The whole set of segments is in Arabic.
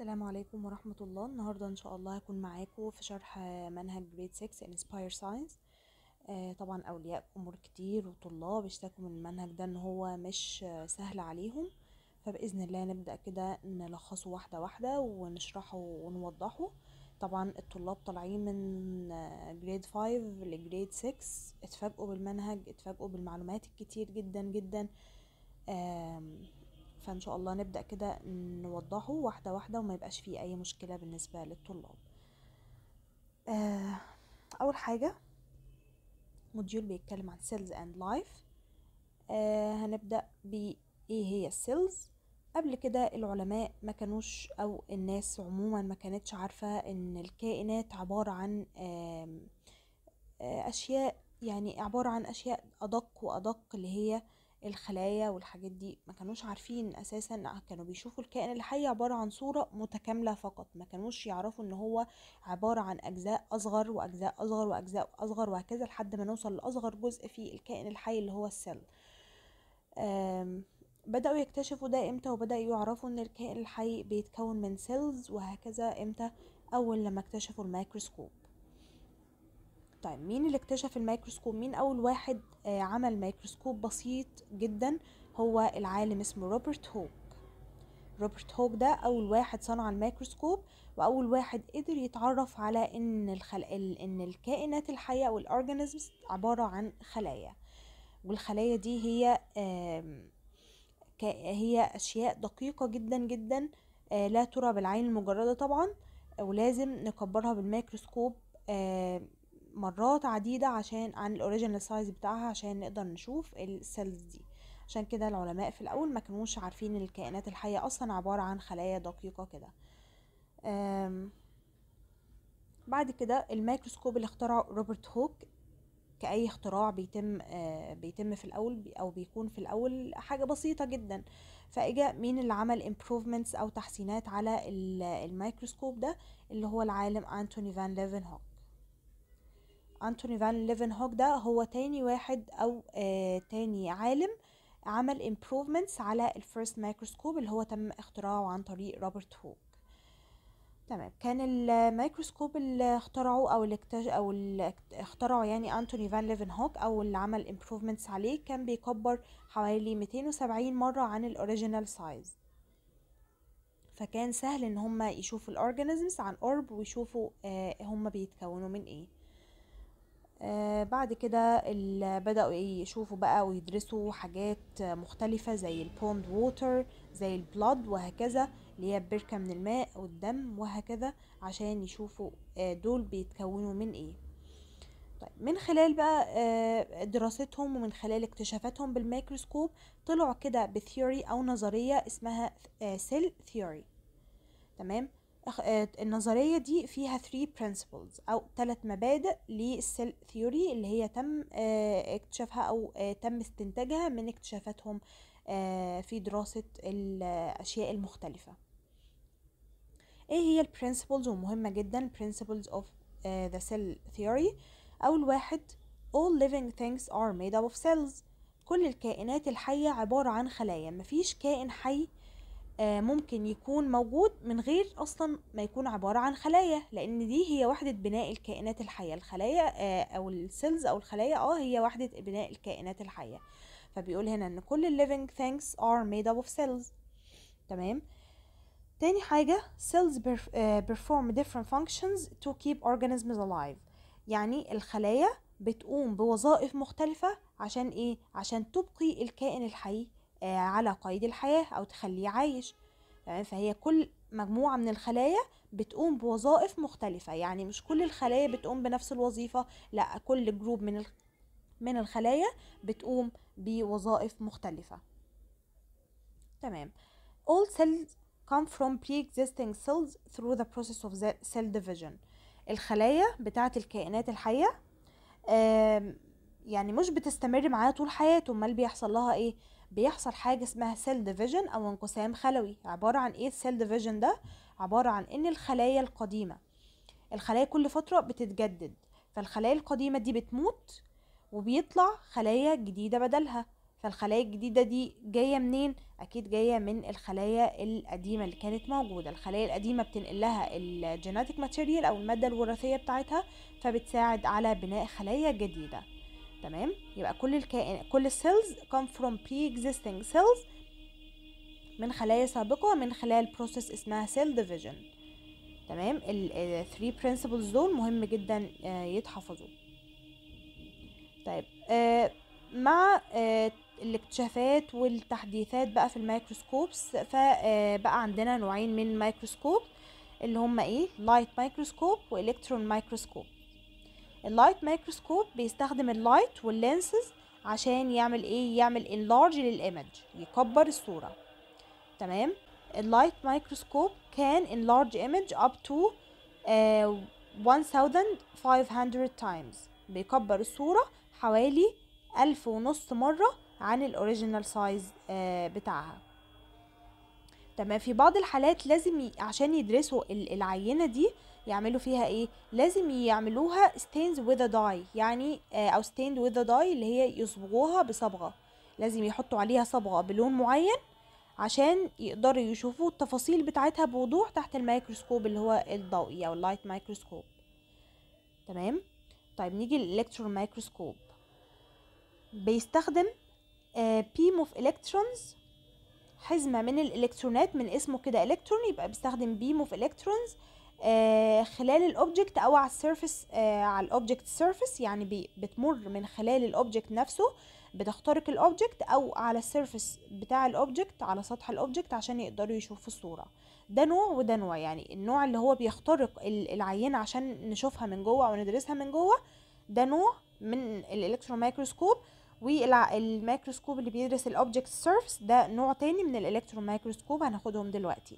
السلام عليكم ورحمة الله النهاردة إن شاء الله هكون معاكم في شرح منهج جريد 6 انسباير ساينس طبعا أولياء أمور كتير وطلاب اشتكوا من المنهج ده إن هو مش سهل عليهم فبإذن الله نبدأ كده نلخصه واحدة واحدة ونشرحه ونوضحه طبعا الطلاب طالعين من جريد 5 لجريد 6 اتفاجئوا بالمنهج اتفاجئوا بالمعلومات الكتير جدا جدا فان شاء الله نبدأ كده نوضحه واحدة واحدة وما يبقاش فيه اي مشكلة بالنسبة للطلاب آه، اول حاجة موديول بيتكلم عن سيلز اند لايف هنبدأ بايه هي السيلز قبل كده العلماء ما كانوش او الناس عموما ما كانتش عارفة ان الكائنات عبارة عن آه، اشياء يعني عبارة عن اشياء ادق وادق اللي هي الخلايا والحاجات دي ما كانوش عارفين اساسا كانوا بيشوفوا الكائن الحي عباره عن صوره متكامله فقط ما كانوش يعرفوا ان هو عباره عن اجزاء اصغر واجزاء اصغر واجزاء اصغر وهكذا لحد ما نوصل لاصغر جزء في الكائن الحي اللي هو السل بدأوا يكتشفوا ده امتى وبدأوا يعرفوا ان الكائن الحي بيتكون من سيلز وهكذا امتى اول لما اكتشفوا الميكروسكوب طيب مين اللي اكتشف الميكروسكوب مين اول واحد آه، عمل ميكروسكوب بسيط جدا هو العالم اسمه روبرت هوك روبرت هوك ده اول واحد صنع الميكروسكوب واول واحد قدر يتعرف على ان الخلق ان الكائنات الحيه والاورجانيزمز عباره عن خلايا والخلايا دي هي هي اشياء دقيقه جدا جدا آه، لا ترى بالعين المجرده طبعا ولازم نكبرها بالميكروسكوب مرات عديدة عشان عن الاوريجينال سايز بتاعها عشان نقدر نشوف السيلز دي عشان كده العلماء في الاول ما كانوش عارفين ان الكائنات الحية اصلا عبارة عن خلايا دقيقة كده بعد كده الميكروسكوب اللي اخترعه روبرت هوك كأي اختراع بيتم آه بيتم في الأول أو بيكون في الأول حاجة بسيطة جدا فإجا مين اللي عمل improvements أو تحسينات على الميكروسكوب ده اللي هو العالم أنتوني فان ليفن هوك أنتوني فان ليفن هوك ده هو تاني واحد أو آه تاني عالم عمل improvements على الفيرست مايكروسكوب اللي هو تم اختراعه عن طريق روبرت هوك تمام كان الميكروسكوب اللي اخترعه او اللي اكتش او اللي اخترعه يعني انتوني فان ليفن هوك او اللي عمل امبروفمنتس عليه كان بيكبر حوالي 270 مره عن الاوريجينال سايز فكان سهل ان هما يشوفوا الاورجانيزمز عن قرب ويشوفوا آه، هما بيتكونوا من ايه آه، بعد كده بدأوا يشوفوا بقى ويدرسوا حاجات مختلفة زي البوند ووتر زي البلود وهكذا اللي هي بركة من الماء والدم وهكذا عشان يشوفوا آه، دول بيتكونوا من ايه طيب من خلال بقى آه، دراستهم ومن خلال اكتشافاتهم بالميكروسكوب طلعوا كده بثيوري او نظرية اسمها سيل ثيوري تمام آه، النظرية دي فيها 3 principles أو ثلاث مبادئ للسيل ثيوري اللي هي تم آه، اكتشافها أو آه، تم استنتاجها من اكتشافاتهم في دراسة الأشياء المختلفة ايه هي ال principles ومهمة جدا principles of the cell theory أول واحد all living things are made up of cells كل الكائنات الحية عبارة عن خلايا مفيش كائن حي آه آه، ممكن يكون موجود من غير اصلا ما يكون عباره عن خلايا لان دي هي وحده بناء الكائنات الحيه الخلايا آه، او السيلز او الخلايا اه هي وحده بناء الكائنات الحيه فبيقول هنا ان كل الليفينج ثينجز ار ميد اب اوف سيلز تمام تاني حاجه cells آه، perform different functions to keep organisms alive يعني الخلايا بتقوم بوظائف مختلفه عشان ايه عشان تبقي الكائن الحي آه، على قيد الحياة أو تخليه عايش فهي كل مجموعة من الخلايا بتقوم بوظائف مختلفة يعني مش كل الخلايا بتقوم بنفس الوظيفة لا كل جروب من من الخلايا بتقوم بوظائف مختلفة تمام all cells come from pre-existing cells through the process of cell division الخلايا بتاعة الكائنات الحية يعني مش بتستمر معاها طول حياته امال بيحصل لها ايه بيحصل حاجة اسمها سيل ديفيجن أو انقسام خلوي عبارة عن إيه السيل ديفيجن ده عبارة عن إن الخلايا القديمة الخلايا كل فترة بتتجدد فالخلايا القديمة دي بتموت وبيطلع خلايا جديدة بدلها فالخلايا الجديدة دي جاية منين؟ أكيد جاية من الخلايا القديمة اللي كانت موجودة الخلايا القديمة بتنقل لها الجيناتيك ماتيريال أو المادة الوراثية بتاعتها فبتساعد على بناء خلايا جديدة تمام يبقى كل الكائن كل السيلز come from pre-existing cells من خلايا سابقة من خلال بروسيس اسمها cell division تمام ال 3 principles دول مهم جدا آه، يتحفظوا طيب آه، مع آه، الاكتشافات والتحديثات بقى في الميكروسكوبس فبقى عندنا نوعين من الميكروسكوب اللي هما ايه لايت مايكروسكوب والكترون مايكروسكوب اللايت مايكروسكوب بيستخدم اللايت واللينسز عشان يعمل ايه يعمل انلارج للايمج يكبر الصوره تمام اللايت مايكروسكوب كان انلارج ايمج اب تو 1500 تايمز بيكبر الصوره حوالي ألف ونص مره عن الاوريجينال آه، سايز بتاعها تمام في بعض الحالات لازم ي... عشان يدرسوا العينه دي يعملوا فيها ايه لازم يعملوها stains with a dye يعني آه، او stained with a dye اللي هي يصبغوها بصبغه لازم يحطوا عليها صبغه بلون معين عشان يقدروا يشوفوا التفاصيل بتاعتها بوضوح تحت الميكروسكوب اللي هو الضوئي او اللايت مايكروسكوب تمام طيب نيجي للالكترون مايكروسكوب بيستخدم بيم اوف الكترونز حزمة من الإلكترونات من اسمه كده إلكترون يبقى بيستخدم بيم اوف إلكترونز خلال الأوبجكت أو على السيرفس آه، على الأوبجكت سيرفس يعني بتمر من خلال الأوبجكت نفسه بتخترق الأوبجكت أو على السيرفس بتاع الأوبجكت على سطح الأوبجكت عشان يقدروا يشوفوا الصورة ده نوع وده نوع يعني النوع اللي هو بيخترق العينة عشان نشوفها من جوه أو ندرسها من جوه ده نوع من الإلكترون مايكروسكوب والميكروسكوب اللي بيدرس الاوبجكت سيرفس ده نوع تاني من الالكترون مايكروسكوب هناخدهم دلوقتي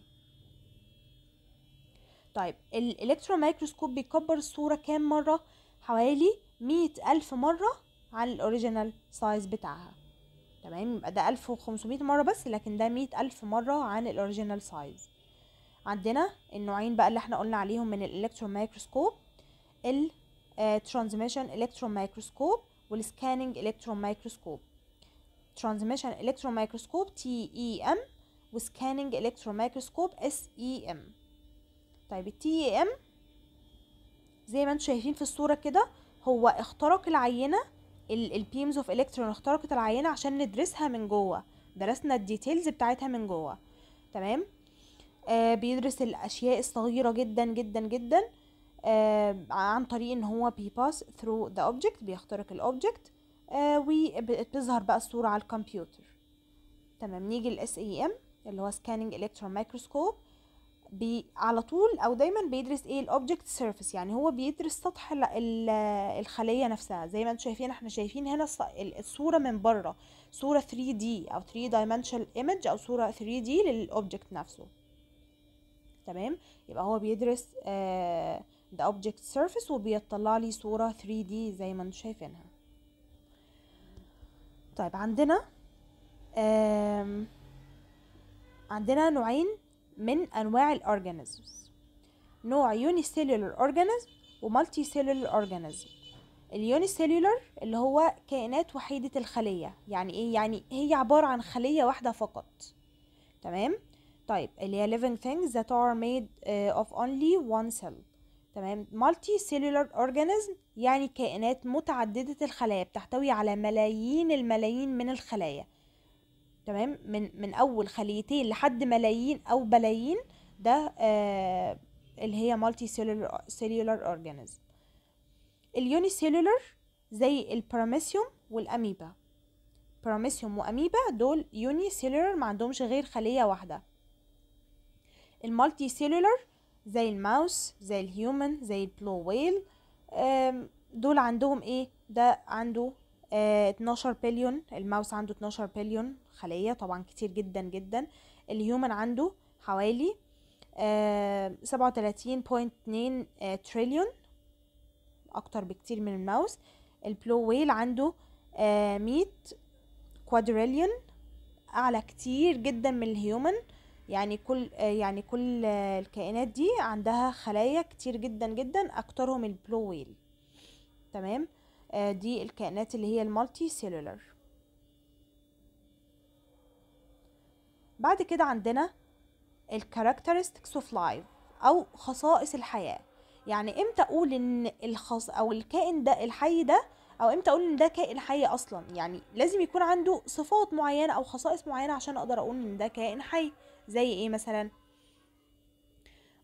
طيب الالكترون مايكروسكوب بيكبر الصورة كام مرة حوالي مئة ألف مرة عن الأوريجينال سايز بتاعها تمام يبقى ده ألف وخمسمية مرة بس لكن ده مئة ألف مرة عن الأوريجينال سايز عندنا النوعين بقى اللي احنا قلنا عليهم من الالكترون مايكروسكوب الترانزميشن الكترون مايكروسكوب والسكاننج الكترون مايكروسكوب ترانزميشن الكترون مايكروسكوب تي اي ام وسكاننج الكترون مايكروسكوب اس اي ام طيب التي اي ام e زي ما انتم شايفين في الصوره كده هو اخترق العينه البيمز اوف الكترون اخترقت العينه عشان ندرسها من جوه درسنا الديتيلز بتاعتها من جوه تمام آه بيدرس الاشياء الصغيره جدا جدا جدا آه، عن طريق ان هو بيباس ثرو ذا اوبجكت بيخترق الاوبجكت آه، وبتظهر بقى الصورة على الكمبيوتر تمام نيجي للاس اي ام اللي هو سكاننج الكترون مايكروسكوب بي على طول او دايما بيدرس ايه الاوبجكت سيرفيس يعني هو بيدرس سطح الخليه نفسها زي ما انتم شايفين احنا شايفين هنا الصوره من بره صوره 3 دي او 3 dimensional ايمج او صوره 3 دي للاوبجكت نفسه تمام يبقى هو بيدرس آه the object surface وبيطلع لي صورة 3D زي ما انتم شايفينها طيب عندنا عندنا نوعين من انواع الاورجانيزمز نوع يونيسيلولر اورجانيزم ومالتي سيلولر اورجانيزم اليونيسيلولر اللي هو كائنات وحيدة الخلية يعني ايه يعني هي عبارة عن خلية واحدة فقط تمام طيب اللي هي living things that are made آه، of only one cell تمام مالتي سيلولار اورجانيزم يعني كائنات متعدده الخلايا بتحتوي على ملايين الملايين من الخلايا تمام من من اول خليتين لحد ملايين او بلايين ده آه اللي هي مالتي سيلولار اورجانيزم اليوني سيلولار زي البراميسيوم والاميبا براميسيوم واميبا دول يوني سيلولار ما عندهمش غير خليه واحده المالتي سيلولار زي الماوس زي الهيومن زي البلو ويل دول عندهم ايه ده عنده اه 12 بليون الماوس عنده 12 بليون خلية طبعا كتير جدا جدا الهيومن عنده حوالي آه، سبعة وتلاتين اتنين تريليون آه، اكتر بكتير من الماوس البلو ويل عنده 100 آه، كوادريليون اعلى كتير جدا من الهيومن يعني كل آه، يعني كل آه، الكائنات دي عندها خلايا كتير جدا جدا اكترهم البلو ويل تمام آه، دي الكائنات اللي هي المالتي سيلولر بعد كده عندنا الكاركترستكس اوف لايف او خصائص الحياه يعني امتى اقول ان الخاص او الكائن ده الحي ده او امتى اقول ان ده كائن حي اصلا يعني لازم يكون عنده صفات معينه او خصائص معينه عشان اقدر اقول ان ده كائن حي زي ايه مثلا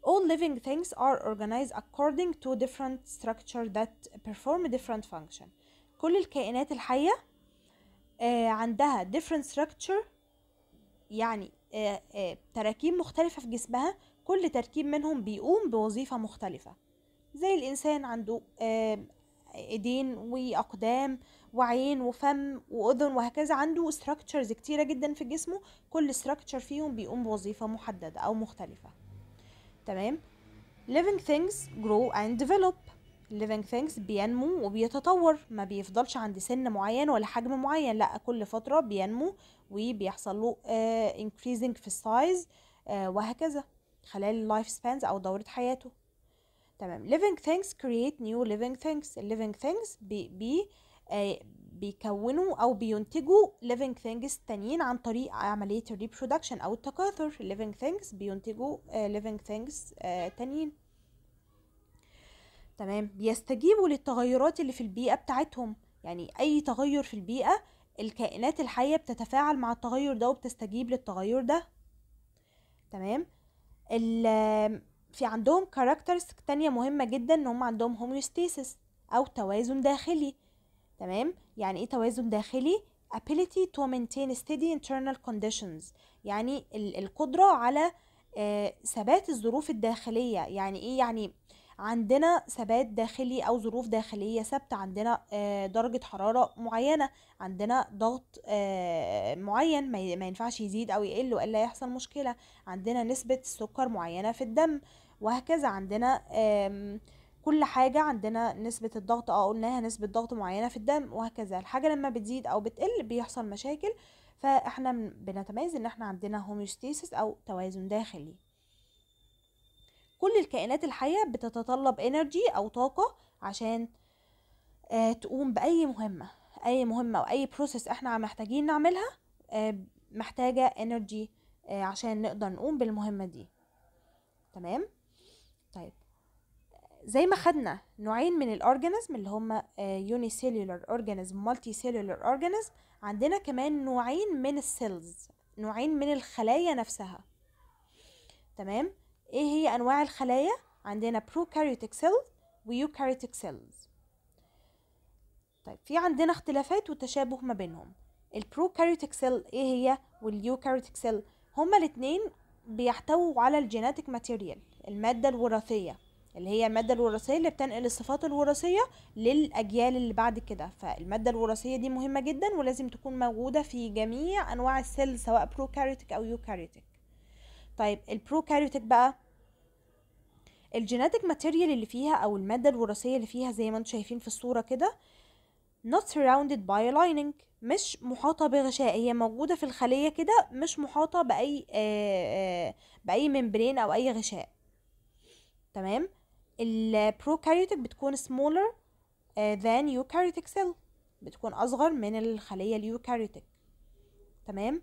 All living things are organized according to different structure that perform different function كل الكائنات الحية عندها different structure يعني تراكيب مختلفة في جسمها كل تركيب منهم بيقوم بوظيفة مختلفة زي الإنسان عنده ايدين واقدام وعين وفم واذن وهكذا عنده ستراكشرز كتيره جدا في جسمه كل ستراكشر فيهم بيقوم بوظيفه محدده او مختلفه تمام living things grow and develop living things بينمو وبيتطور ما بيفضلش عند سن معين ولا حجم معين لا كل فتره بينمو وبيحصل له uh, increasing في السايز آه، uh, وهكذا خلال اللايف سبانز او دوره حياته تمام living things create new living things living things بي بي آه، بيكونوا او بينتجوا living things تانيين عن طريق عملية reproduction او التكاثر living things بينتجوا آه، living things آه، تانيين تمام بيستجيبوا للتغيرات اللي في البيئة بتاعتهم يعني اي تغير في البيئة الكائنات الحية بتتفاعل مع التغير ده وبتستجيب للتغير ده تمام في عندهم كاركترز تانية مهمة جدا ان هم عندهم هوميوستاسيس او توازن داخلي تمام يعني ايه توازن داخلي ability to maintain steady internal conditions يعني القدرة على آه، ثبات الظروف الداخلية يعني ايه يعني عندنا ثبات داخلي او ظروف داخليه ثابته عندنا آه، درجه حراره معينه عندنا ضغط آه، معين ما ينفعش يزيد او يقل والا يحصل مشكله عندنا نسبه سكر معينه في الدم وهكذا عندنا كل حاجة عندنا نسبة الضغط اه قلناها نسبة ضغط معينة في الدم وهكذا الحاجة لما بتزيد او بتقل بيحصل مشاكل فاحنا بنتميز ان احنا عندنا هوميوستيسيس او توازن داخلي كل الكائنات الحية بتتطلب انرجي او طاقة عشان آه، تقوم بأي مهمة اي مهمة او اي بروسيس احنا محتاجين نعملها آه، محتاجة انرجي آه، عشان نقدر نقوم بالمهمة دي تمام طيب زي ما خدنا نوعين من الاورجانيزم اللي هما يوني سيلولار اورجانيزم مالتي سيلولار اورجانيزم عندنا كمان نوعين من السيلز نوعين من الخلايا نفسها تمام ايه هي انواع الخلايا عندنا بروكاريوتيك سيلز ويوكاريوتيك سيلز طيب في عندنا اختلافات وتشابه ما بينهم البروكاريوتيك سيل ايه هي واليوكاريوتيك سيل هما الاثنين بيحتووا على الجيناتيك ماتيريال المادة الوراثية اللي هي المادة الوراثية اللي بتنقل الصفات الوراثية للأجيال اللي بعد كده فالمادة الوراثية دي مهمة جدا ولازم تكون موجودة في جميع أنواع السل سواء بروكاريوتك أو يوكاريوتك طيب البروكاريوتك بقى الجيناتيك ماتيريال اللي فيها أو المادة الوراثية اللي فيها زي ما انتم شايفين في الصورة كده not surrounded by lining مش محاطة بغشاء هي موجودة في الخلية كده مش محاطة بأي آآ آه، آآ آه، بأي ممبرين أو أي غشاء تمام البروكاريوتك بتكون smaller آه، than eukaryotic cell بتكون اصغر من الخليه اليوكاريوتك تمام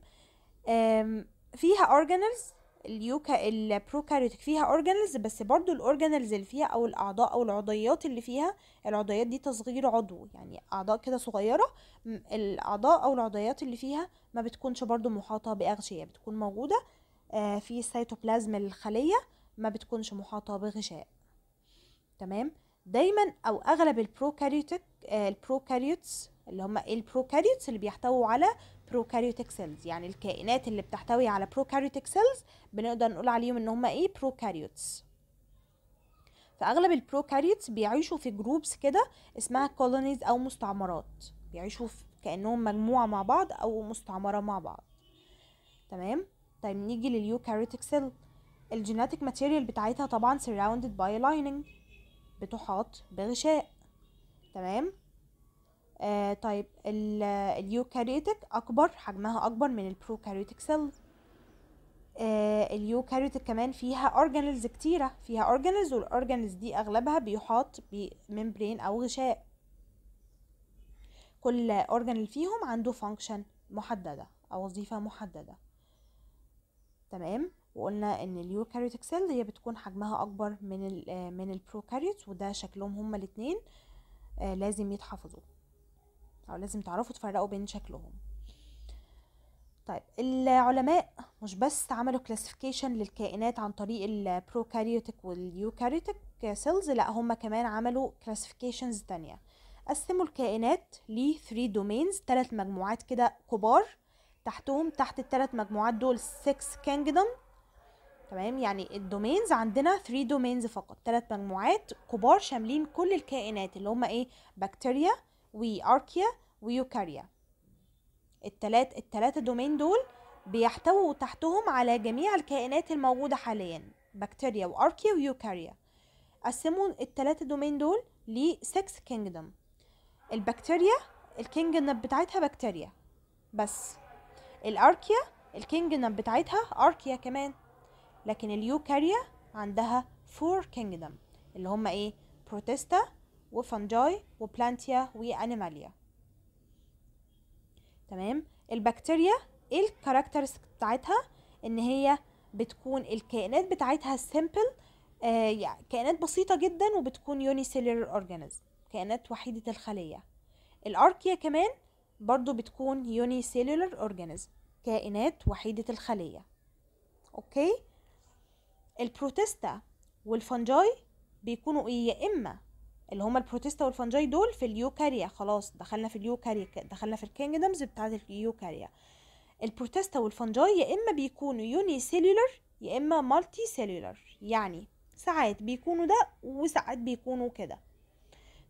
فيها organelles اليوكا البروكاريوتك فيها اورجانلز بس برضو الاورجانلز اللي فيها او الاعضاء او العضيات اللي فيها العضيات دي تصغير عضو يعني اعضاء كده صغيره الاعضاء او العضيات اللي فيها ما بتكونش برضو محاطه باغشيه بتكون موجوده آه، في سيتوبلازم الخليه ما بتكونش محاطة بغشاء تمام دايما او اغلب البروكاريوتك آه، البروكاريوتس اللي هم البروكاريوتس اللي بيحتووا على بروكاريوتك سيلز يعني الكائنات اللي بتحتوي على بروكاريوتك سيلز بنقدر نقول عليهم ان هم ايه بروكاريوتس فاغلب البروكاريوتس بيعيشوا في جروبس كده اسمها كولونيز او مستعمرات بيعيشوا في كانهم مجموعه مع بعض او مستعمره مع بعض تمام طيب نيجي لليوكاريوتك سيل الجيناتيك ماتيريال بتاعتها طبعا surrounded by lining بتحاط بغشاء تمام آه طيب اليوكاريوتك اكبر حجمها اكبر من البروكاريوتك سيل آه اليوكاريوتك كمان فيها اورجانيلز كتيره فيها اورجانيلز والاورجانيلز دي اغلبها بيحاط بممبرين او غشاء كل اورجانيل فيهم عنده فانكشن محدده او وظيفه محدده تمام وقلنا ان اليوكاريوتك سيل هي بتكون حجمها اكبر من ال آه، من البروكاريوت وده شكلهم هما الاثنين آه، لازم يتحفظوا او لازم تعرفوا تفرقوا بين شكلهم طيب العلماء مش بس عملوا كلاسيفيكيشن للكائنات عن طريق البروكاريوتك واليوكاريوتك سيلز لا هم كمان عملوا كلاسيفيكيشنز تانية قسموا الكائنات ل 3 دومينز ثلاث مجموعات كده كبار تحتهم تحت الثلاث مجموعات دول 6 كينجدوم تمام يعني الدومينز عندنا 3 دومينز فقط ثلاث مجموعات كبار شاملين كل الكائنات اللي هم ايه بكتيريا واركيا ويوكاريا التلات التلاتة دومين دول بيحتووا تحتهم على جميع الكائنات الموجودة حاليا بكتيريا واركيا ويوكاريا قسموا التلاتة دومين دول ل 6 كينجدم البكتيريا الكينجدم بتاعتها بكتيريا بس الاركيا الكينجدم بتاعتها اركيا كمان لكن اليوكاريا عندها فور كينجدم اللي هم ايه بروتيستا وفنجاي وبلانتيا وانيماليا تمام البكتيريا ايه الكاركترز بتاعتها ان هي بتكون الكائنات بتاعتها سيمبل آه كائنات بسيطة جدا وبتكون يوني سيلولر اورجانيزم كائنات وحيدة الخلية الاركيا كمان برضو بتكون يوني سيلولر اورجانيزم كائنات وحيدة الخلية اوكي البروتيستا والفنجاي بيكونوا ايه يا اما اللي هما البروتيستا والفنجاي دول في اليوكاريا خلاص دخلنا في اليوكاريا دخلنا في الكينجدمز بتاعه اليوكاريا البروتيستا والفنجاي يا اما بيكونوا يوني سيلولر يا اما مالتي سيلولر يعني ساعات بيكونوا ده وساعات بيكونوا كده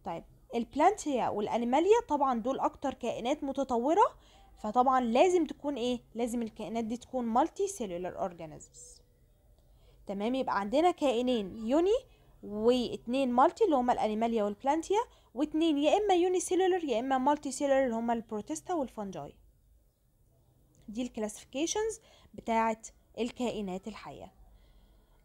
طيب البلانتيا والانيماليا طبعا دول اكتر كائنات متطوره فطبعا لازم تكون ايه لازم الكائنات دي تكون مالتي سيلولر اورجانيزمز تمام يبقى عندنا كائنين يوني واثنين مالتي اللي هما الانيماليا والبلانتيا واثنين يا اما يوني سيلولر يا اما مالتي سيلولر اللي هما البروتيستا والفنجاي دي الكلاسيفيكيشنز بتاعه الكائنات الحيه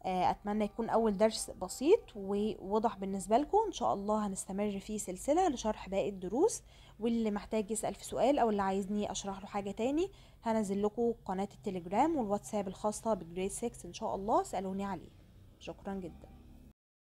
آه، اتمنى يكون اول درس بسيط ووضح بالنسبه لكم ان شاء الله هنستمر في سلسله لشرح باقي الدروس واللي محتاج يسال في سؤال او اللي عايزني اشرح له حاجه تاني هنزل لكم قناه التليجرام والواتساب الخاصه بجريد 6 ان شاء الله اسالوني عليه شكرا جدا